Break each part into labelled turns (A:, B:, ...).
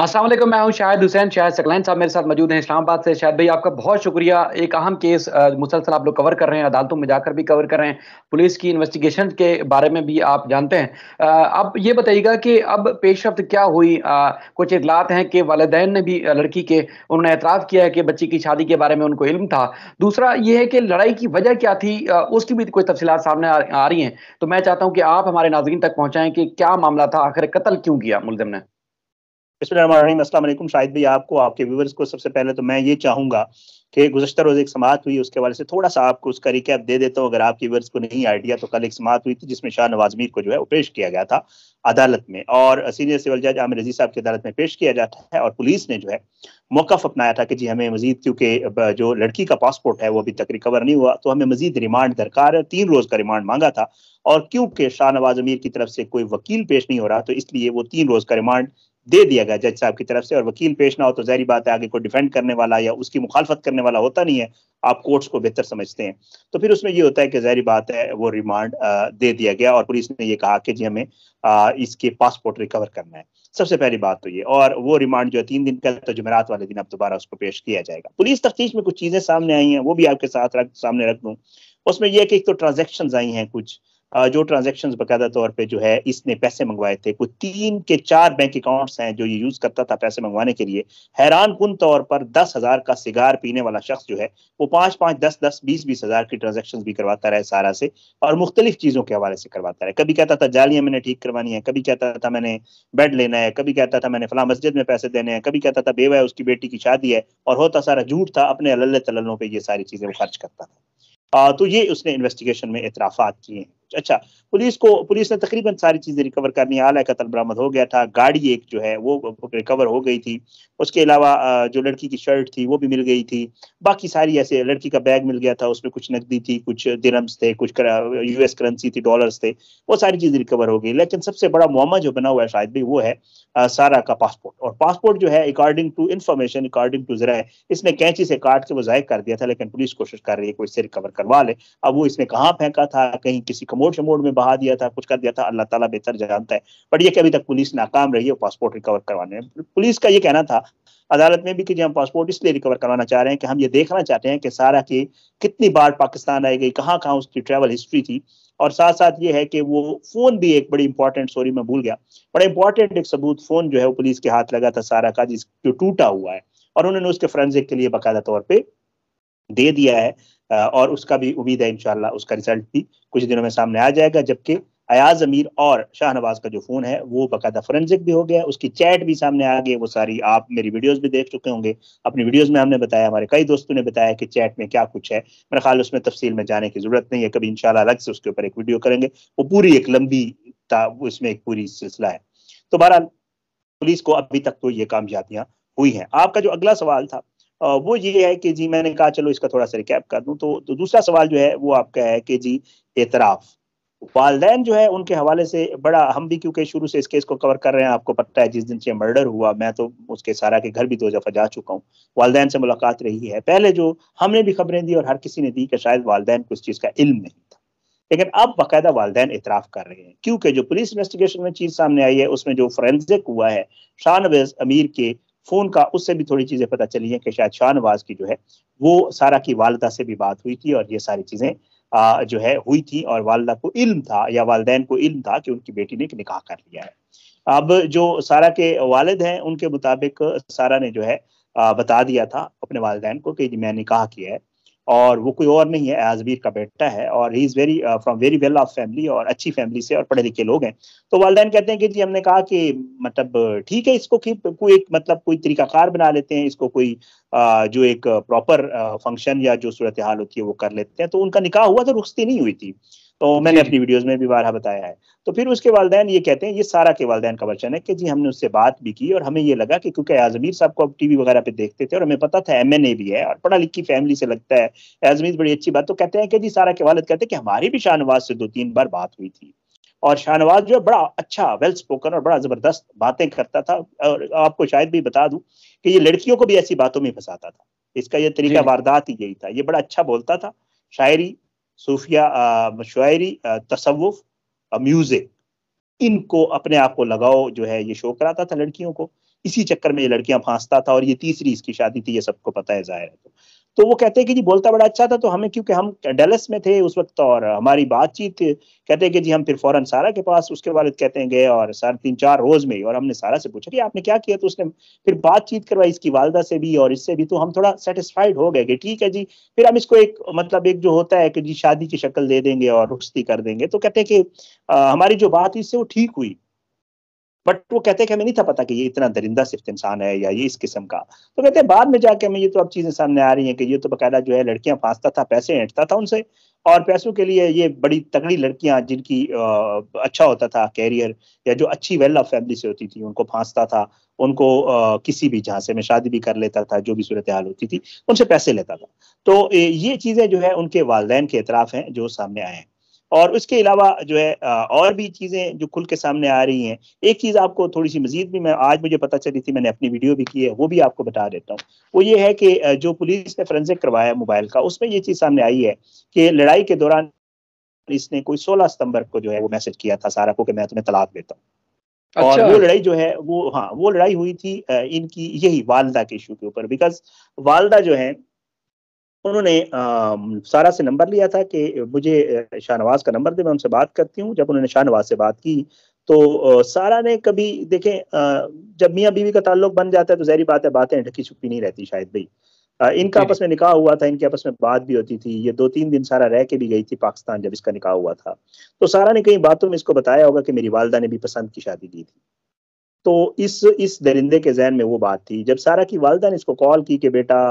A: असलम मैं हूं शाहिद हुसैन शाहिद सकलैन साहब मेरे साथ मौजूद हैं इस्लामाबाद से शाहिद भाई आपका बहुत शुक्रिया एक अहम केस मुसलसल आप लोग कवर कर रहे हैं अदालतों में जाकर भी कवर कर रहे हैं पुलिस की इन्वेस्टिगेशन के बारे में भी आप जानते हैं आप ये बताइएगा कि अब पेशरफ क्या हुई आ, कुछ इतलात हैं कि वालदेन ने भी लड़की के उन्होंने एतराफ़ किया है कि बच्ची की शादी के बारे में उनको इल्म था दूसरा ये है कि लड़ाई की वजह क्या थी उसकी भी कोई तफसीत सामने आ रही हैं तो मैं चाहता हूँ कि आप हमारे नाजरन तक पहुँचाएँ कि क्या मामला था आखिर कत्ल क्यों किया मुलिम ने बसमिलकुम शायद भी आपको आपके व्यूवर्स को सबसे पहले तो मैं ये चाहूंगा कि गुजशत रोज़ एक समात हुई उसके वाले से थोड़ा सा आपको उसका रिकैप दे देता हूँ अगर आपके व्यूवर्स को नहीं आइडिया तो कल एक समात हुई थी जिसमें शाह नवाज मीर को जो है वो पेश किया गया था अदालत में और सीनियर सिविल जज आमिर रजी साहब की अदालत में पेश किया जाता है और पुलिस ने जो है मौकफ अपनाया था कि जी हमें मजीद क्योंकि जो लड़की का पासपोर्ट है वो अभी तक रिकवर नहीं हुआ तो हमें मजीद रिमांड दरकार है तीन रोज़ का रिमांड मांगा था और क्योंकि शाह नवाज अमीर की तरफ से कोई वकील पेश नहीं हो रहा तो इसलिए वो तीन रोज़ का रिमांड दे दिया गया जज साहब की तरफ से और वकील पेश ना हो तो जहरी बात है आगे को डिफेंड करने वाला या उसकी मुखालफत करने वाला होता नहीं है आप कोर्ट्स को बेहतर समझते हैं तो फिर उसमें ये होता है कि जहरी बात है वो रिमांड दे दिया गया और पुलिस ने ये कहा कि जी हमें इसके पासपोर्ट रिकवर करना है सबसे पहली बात तो ये और वो रिमांड जो है तीन दिन का तो जमेरात वाले दिन अब दोबारा उसको पेश किया जाएगा पुलिस तफ्तीश में कुछ चीज़ें सामने आई हैं वो भी आपके साथ रख सामने रख दूँ उसमें यह कि एक तो ट्रांजेक्शन आई हैं कुछ जो ट्रांजेक्शन बाकायदा तौर पर जो है इसने पैसे मंगवाए थे कोई तीन के चार बैंक अकाउंट्स हैं जो ये यूज करता था पैसे मंगवाने के लिए हैरान कन तौर पर दस हजार का सिगार पीने वाला शख्स जो है वो पांच पांच दस दस बीस बीस हजार की ट्रांजेक्शन भी करवाता रहे सारा से और मुख्तलिफ चीज़ों के हवाले से करवाता रहे कभी कहता था जालियां मैंने ठीक करवानी है कभी कहता था मैंने बेड लेना है कभी कहता था मैंने फला मस्जिद में पैसे देने हैं कभी कहता था बेवा है उसकी बेटी की शादी है और होता सारा झूठ था अपने अल्ल तल्लों पर ये सारी चीज़ें वो खर्च करता था तो ये उसने इन्वेस्टिगेशन में इतराफात किए हैं अच्छा पुलिस को पुलिस ने तकरीबन सारी चीजें रिकवर करनी आला कतल बरामद हो गया था गाड़ी एक जो है वो रिकवर हो गई थी उसके अलावा जो लड़की की शर्ट थी वो भी मिल गई थी बाकी सारी ऐसे लड़की का बैग मिल गया था उसमें कुछ नकदी थी कुछ दिनम्स थे कुछ यूएस करेंसी थी डॉलर्स थे वो सारी चीजें रिकवर हो गई लेकिन सबसे बड़ा मुआमा जो बना हुआ है शायद भी वो है सारा का पासपोर्ट और पासपोर्ट जो है according to information according to जरा इसने कैंची से काट के वो जाय कर दिया था लेकिन पुलिस कोशिश कर रही है कोई इससे रिकवर करवा ले अब वो इसने कहाँ फेंका था कहीं किसी कमो मोड़ शमोड़ में बहा दिया था कुछ कर दिया था अल्लाह ताला बेहतर जानता है बट ये कि अभी तक पुलिस नाकाम रही है पासपोर्ट रिकवर करवाने में पुलिस का ये कहना था अदालत में भी कि जी हम पासपोर्ट इसलिए रिकवर करवाना चाह रहे हैं कि हम ये देखना चाहते हैं कि सारा की कितनी बार पाकिस्तान आई गई कहाँ कहाँ उसकी ट्रेवल हिस्ट्री थी और साथ साथ ये है कि वो फोन भी एक बड़ी इंपॉर्टेंट सॉरी मैं भूल गया बड़ा इंपॉर्टेंट एक सबूत फोन जो है वो पुलिस के हाथ लगा था सारा का जिस जो टूटा हुआ है और उन्होंने उसके फ्रेंजिक के लिए बाकायदा तौर पर दे दिया है और उसका भी उम्मीद है इनशाला उसका रिजल्ट भी कुछ दिनों में सामने आ जाएगा जबकि अयाज अमीर और शाहनवाज का जो फ़ोन है वो बाकायदा फोरेंसिक भी हो गया उसकी चैट भी सामने आ गई वो सारी आप मेरी वीडियोस भी देख चुके होंगे अपनी वीडियोस में हमने बताया हमारे कई दोस्तों ने बताया कि चैट में क्या कुछ है मेरा ख्याल उसमें तफसील में जाने की ज़रूरत नहीं है कभी इंशाल्लाह अलग से उसके ऊपर एक वीडियो करेंगे वो पूरी एक लंबी उसमें एक पूरी सिलसिला है तो बहरहाल पुलिस को अभी तक तो ये कामयाबियां हुई हैं आपका जो अगला सवाल था वो ये है कि जी मैंने कहा चलो इसका थोड़ा सा रिकैप कर दूं तो, तो दूसरा सवाल जो है वो आपका है कि जी एतराफ़ वालदेन जो है उनके हवाले से बड़ा हम भी क्योंकि शुरू से इस केस को कवर कर रहे हैं आपको पता है जिस दिन से मर्डर हुआ मैं तो उसके सारा के घर भी दो दफ़ा जा चुका हूँ वालदेन से मुलाकात रही है पहले जो हमने भी खबरें दी और हर किसी ने दी कि शायद वालदेन को इस चीज़ का इल्म नहीं था लेकिन अब बाकायदा वालदेन इतराफ़ कर रहे हैं क्योंकि जो पुलिस इन्वेस्टिगेशन में चीज़ सामने आई है उसमें जो फॉरेंसिक हुआ है शाहनवेज अमीर के फ़ोन का उससे भी थोड़ी चीज़ें पता चली हैं कि शायद शाहनवाज की जो है वो सारा की वालदा से भी बात हुई थी और ये सारी चीज़ें जो है हुई थी और वालदा को इल्म था या वालदेन को इल्म था कि उनकी बेटी ने निकाह कर लिया है अब जो सारा के वालद हैं उनके मुताबिक सारा ने जो है बता दिया था अपने वालदेन को कि मैं निकाह किया है और वो कोई और नहीं है आजमीर का बेटा है और he is very from very well off family और अच्छी फैमिली से और पढ़े लिखे लोग हैं तो वालदेन कहते हैं कि जी हमने कहा कि मतलब uh, ठीक है इसको कि कोई एक मतलब कोई तरीकाकार बना लेते हैं इसको कोई आ, uh, जो एक प्रॉपर uh, फंक्शन या जो सूरत हाल होती है वो कर लेते हैं तो उनका निकाह हुआ तो रुखती नहीं हुई थी तो मैंने अपनी वीडियोज में भी बारह बताया है तो फिर उसके वालदेन ये कहते हैं ये सारा के वालदेन का वचन है कि जी हमने उससे बात भी की और हमें ये लगा कि क्योंकि आजमीर साहब को अब टीवी वगैरह पे देखते थे और हमें पता था एम भी है और पढ़ा लिखी फैमिली से लगता है आजमीर बड़ी अच्छी बात तो कहते हैं कि जी सारा के वालद कहते हैं कि हमारी भी शाहनवाज से दो तीन बार बात हुई थी और शाहनवाज जो है बड़ा अच्छा वेल स्पोकन और बड़ा जबरदस्त बातें करता था और आपको शायद भी बता दूं कि ये लड़कियों को भी ऐसी बातों में फंसाता था इसका ये तरीका वारदात ही यही था ये बड़ा अच्छा बोलता था शायरी सूफिया मशायरी तसवुफ़ म्यूज़िक इनको अपने आप को लगाओ जो है ये शो कराता था लड़कियों को इसी चक्कर में ये लड़कियां फांसता था और ये तीसरी इसकी शादी थी ये सबको पता है जाहिर है तो तो वो कहते हैं कि जी बोलता बड़ा अच्छा था तो हमें क्योंकि हम डेलस में थे उस वक्त और हमारी बातचीत कहते हैं कि जी हम फिर फौरन सारा के पास उसके वालिद कहते हैं गए और सर तीन चार रोज में ही और हमने सारा से पूछा कि आपने क्या किया तो उसने फिर बातचीत करवाई इसकी वालदा से भी और इससे भी तो हम थोड़ा सेटिस्फाइड हो गए कि ठीक है जी फिर हम इसको एक मतलब एक जो होता है कि जी शादी की शक्ल दे देंगे और रुख्सती कर देंगे तो कहते हैं कि हमारी जो बात इससे वो ठीक हुई बट वो कहते हैं कि हमें नहीं था पता कि ये इतना दरिंदा सिर्फ इंसान है या ये इस किस्म का तो कहते हैं बाद में जाके हमें ये तो अब चीज़ें सामने आ रही हैं कि ये तो बकायदा जो है लड़कियां फांसता था पैसे ऐंठता था उनसे और पैसों के लिए ये बड़ी तगड़ी लड़कियां जिनकी अच्छा होता था कैरियर या जो अच्छी वेल ऑफ फैमिली से होती थी उनको फांसता था उनको किसी भी झांसे में शादी भी कर लेता था जो भी सूरत हाल होती थी उनसे पैसे लेता था तो ये चीज़ें जो है उनके वालदेन के एतराफ़ हैं जो सामने आए हैं और उसके अलावा जो है और भी चीज़ें जो खुल के सामने आ रही हैं एक चीज़ आपको थोड़ी सी मजीद भी मैं आज मुझे पता चली थी मैंने अपनी वीडियो भी की है वो भी आपको बता देता हूँ वो ये है कि जो पुलिस ने फ्रेंसिक करवाया मोबाइल का उसमें ये चीज़ सामने आई है कि लड़ाई के दौरान इसने कोई सोलह सितंबर को जो है वो मैसेज किया था सारा को कि मैं तुम्हें तलाक देता हूँ अच्छा। और वो लड़ाई जो है वो हाँ वो लड़ाई हुई थी इनकी यही वालदा के इशू के ऊपर बिकॉज वालदा जो है उन्होंने सारा से नंबर लिया था कि मुझे शाहनवाज का नंबर दे मैं उनसे बात करती हूँ जब उन्होंने शाहनवाज से बात की तो सारा ने कभी देखें जब मियाँ बीवी का ताल्लुक बन जाता है तो जहरी बात है बातें ढकी छुपी नहीं रहती शायद भाई इनका आपस में निकाह हुआ था इनके आपस में बात भी होती थी ये दो तीन दिन सारा रह के भी गई थी पाकिस्तान जब इसका निकाह हुआ था तो सारा ने कई बातों में इसको बताया होगा कि मेरी वालदा ने भी पसंद की शादी की थी तो इस इस दरिंदे के जहन में वो बात थी जब सारा की वालदा ने इसको कॉल की कि बेटा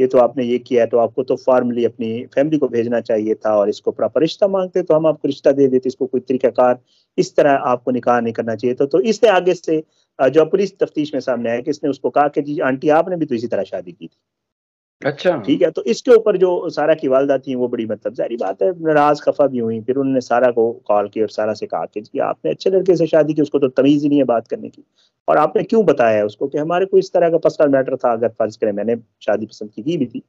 A: ये तो आपने ये किया तो आपको तो फॉर्मली अपनी फैमिली को भेजना चाहिए था और इसको प्रॉपर रिश्ता मांगते तो हम आपको रिश्ता दे देते इसको कोई तरीकाकार इस तरह आपको निकाह नहीं करना चाहिए तो, तो इससे आगे से जो पुलिस तफ्तीश में सामने आया कि इसने उसको कहा कि जी आंटी आपने भी तो इसी तरह शादी की थी अच्छा ठीक है तो इसके ऊपर जो सारा की वालदा थी वो बड़ी मतलब जारी बात है नाराज खफा भी हुई फिर उन्होंने सारा को कॉल किया और सारा से कहा कि आपने अच्छे लड़के से शादी की उसको तो तमीज़ ही नहीं है बात करने की और आपने क्यों बताया है उसको कि हमारे को इस तरह का पर्सनल मैटर था अगर फर्ज करें मैंने शादी पसंद की भी थी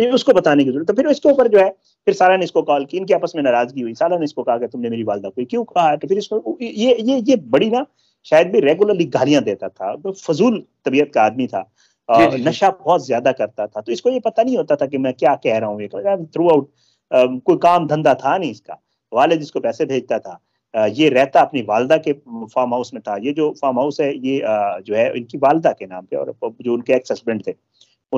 A: तो उसको बताने की जरूरत फिर इसके ऊपर जो है फिर सारा ने इसको कॉल की इनकी आपस में नाराजगी हुई सारा ने इसको कहा कि तुमने मेरी वालदा को क्यों कहा तो फिर इसको ये ये ये बड़ी ना शायद भी रेगुलरली गालियां देता था तो फजूल तबीयत का आदमी था नशा बहुत ज्यादा करता था तो इसको ये पता नहीं होता था कि मैं क्या कह रहा हूँ थ्रू आउट कोई काम धंधा था नहीं इसका वाले जिसको पैसे भेजता था ये रहता अपनी वालदा के फार्म हाउस में था ये जो फार्म हाउस है ये जो है इनकी वालदा के नाम पे और जो उनके एक्स हस्बैंड थे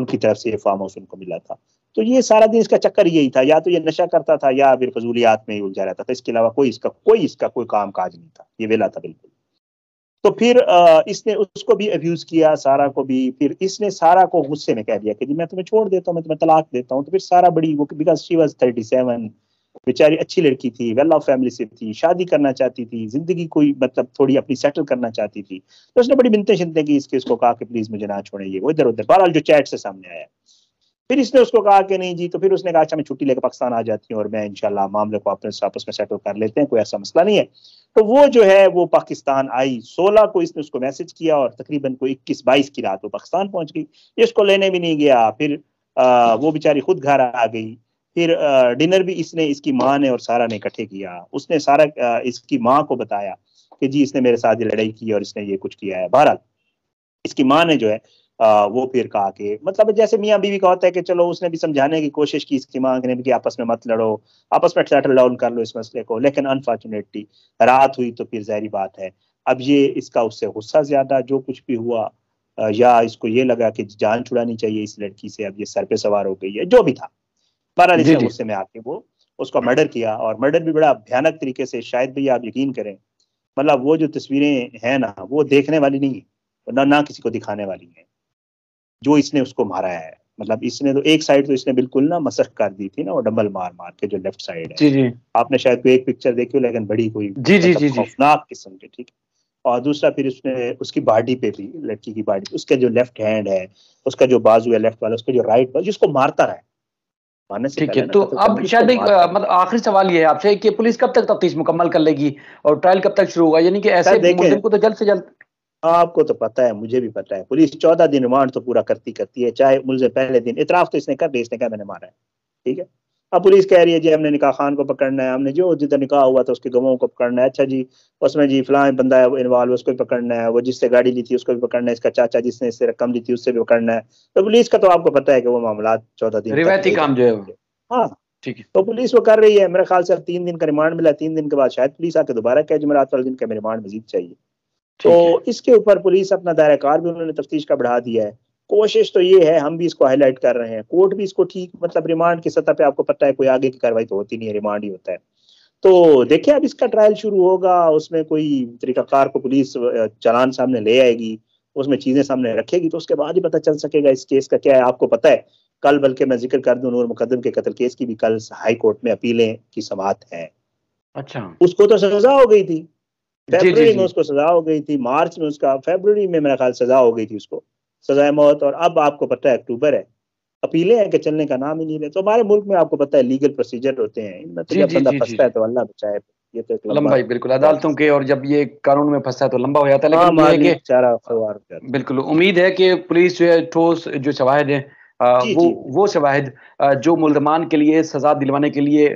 A: उनकी तरफ से ये फार्म हाउस उनको मिला था तो ये सारा दिन इसका चक्कर यही था या तो ये नशा करता था या फिर फजूलियात में ही उलझा रहता था इसके अलावा कोई इसका कोई इसका कोई काम काज नहीं था ये वेला था बिल्कुल तो फिर इसने उसको भी अब्यूज किया सारा को भी फिर इसने सारा को गुस्से में कह दिया कि जी मैं तुम्हें छोड़ देता हूँ मैं तुम्हें तलाक देता हूँ तो फिर सारा बड़ी वो because she was thirty seven बेचारी अच्छी लड़की थी वेल ऑफ फैमिली से थी शादी करना चाहती थी जिंदगी कोई मतलब थोड़ी अपनी सेटल करना चाहती थी तो उसने बड़ी मिनते शिनते की इसके इसको कहा कि प्लीज मुझे ना छोड़े ये वो इधर उधर बहरहाल जो चैट से सामने आया फिर इसने उसको कहा कि नहीं जी तो फिर उसने कहा अच्छा मैं छुट्टी लेकर पाकिस्तान आ जाती हूँ और मैं इनशाला मामले को अपने आपस में सेटल कर लेते हैं कोई ऐसा मसला नहीं है तो वो जो है वो पाकिस्तान आई सोलह को इसने उसको मैसेज किया और तकरीबन कोई इक्कीस बाईस की रात वो पाकिस्तान पहुंच गई इसको लेने भी नहीं गया फिर वो बेचारी खुद घर आ गई फिर डिनर भी इसने इसकी माँ ने और सारा ने इकट्ठे किया उसने सारा इसकी माँ को बताया कि जी इसने मेरे साथ ये लड़ाई की और इसने ये कुछ किया है बहरहाल इसकी माँ ने जो है वो फिर कहा कि मतलब जैसे मियाँ बीवी का होता है कि चलो उसने भी समझाने की कोशिश की इसकी मांग ने भी कि आपस में मत लड़ो आपस में सेटल डाउन कर लो इस मसले को लेकिन अनफॉर्चुनेटली रात हुई तो फिर जहरी बात है अब ये इसका उससे गुस्सा ज्यादा जो कुछ भी हुआ या इसको ये लगा कि जान छुड़ानी चाहिए इस लड़की से अब ये सर पे सवार हो गई है जो भी था बहरहाल इसने गुस्से में आके वो उसको मर्डर किया और मर्डर भी बड़ा भयानक तरीके से शायद भी आप यकीन करें मतलब वो जो तस्वीरें हैं ना वो देखने वाली नहीं है ना ना किसी को दिखाने वाली है जो इसने उसको मारा है मतलब इसने तो एक साइड तो इसने बिल्कुल ना मसक कर दी थी ना वो डबल मार मार के जो लेफ्ट साइड है जी जी आपने शायद कोई एक पिक्चर देखी हो लेकिन बड़ी कोई जी जी मतलब जी नाक किस्म के ठीक और दूसरा फिर उसने उसकी बाडी पे भी लड़की की बाडी उसके जो लेफ्ट हैंड है उसका जो बाजू है लेफ्ट वाला उसका जो राइट बाजू उसको मारता रहा है ठीक है तो अब शायद एक मतलब आखिरी सवाल ये है आपसे कि पुलिस कब तक तफ्तीश मुकम्मल कर लेगी और ट्रायल कब तक शुरू होगा यानी कि ऐसे मुजरिम को तो जल्द से जल्द आपको तो पता है मुझे भी पता है पुलिस चौदह दिन रिमांड तो पूरा करती करती है चाहे मुझे पहले दिन इतराफ तो इसने कर दिया इसने कहा मैंने मारा है ठीक है अब पुलिस कह रही है जी हमने निकाह खान को पकड़ना है हमने जो जिधर निकाह हुआ था उसके गवाओं को पकड़ना है अच्छा जी उसमें जी फिलहाल बंदा है इन्वॉल्व उसको भी पकड़ना है वो जिससे गाड़ी ली थी उसको भी पकड़ना है इसका चाचा जिसने इससे रकम ली थी उससे भी पकड़ना है तो पुलिस का तो आपको पता है कि वो मामला चौदह दिन रिवायती काम जो है हाँ ठीक है तो पुलिस वो कर रही है मेरे ख्याल से तीन दिन का रिमांड मिला तीन दिन के बाद शायद पुलिस आके दोबारा कह जमरात वाले दिन का रिमांड मजीद चाहिए तो इसके ऊपर पुलिस अपना दायरा कार भी उन्होंने तफ्तीश का बढ़ा दिया है कोशिश तो ये है हम भी इसको हाईलाइट कर रहे हैं कोर्ट भी इसको ठीक मतलब रिमांड की सतह पे आपको पता है कोई आगे की कार्रवाई तो होती नहीं है रिमांड ही होता है तो देखिए अब इसका ट्रायल शुरू होगा उसमें कोई तरीकाकार को पुलिस चलान सामने ले आएगी उसमें चीजें सामने रखेगी तो उसके बाद ही पता चल सकेगा इस केस का क्या है आपको पता है कल बल्कि मैं जिक्र कर दूं नूर मुकदम के कत्ल केस की भी कल हाई कोर्ट में अपीलें की समात है अच्छा उसको तो सजा हो गई थी
B: फेबर में उसको
A: सजा हो गई थी मार्च में उसका फेबर में मेरा ख्याल सजा हो गई थी उसको सजाए मौत और अब आपको पता है अक्टूबर है अपीले हैं कि चलने का नाम ही नहीं ले तो हमारे मुल्क में आपको पता है लीगल प्रोसीजर होते हैं तो बंदा फंसता है तो अल्लाह बचाए ये तो लंबा ही बिल्कुल अदालतों के और जब ये कानून में फंसा है तो लंबा हो जाता है लेकिन के बिल्कुल उम्मीद है कि पुलिस जो है ठोस जो शवाहद है वो वो शवाहद जो मुल्जमान के लिए सजा दिलवाने के लिए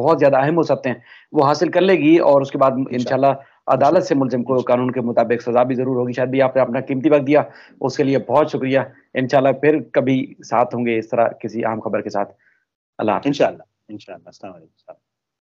A: बहुत ज्यादा अहम हो सकते हैं वो हासिल कर लेगी और उसके बाद इंशाल्लाह अदालत से मुलजिम को कानून के मुताबिक सजा भी जरूर होगी शायद भी आपने अपना कीमती वक्त दिया उसके लिए बहुत शुक्रिया इनशाला फिर कभी साथ होंगे इस तरह किसी आम खबर के साथ अल्लाह इनशाला इनशा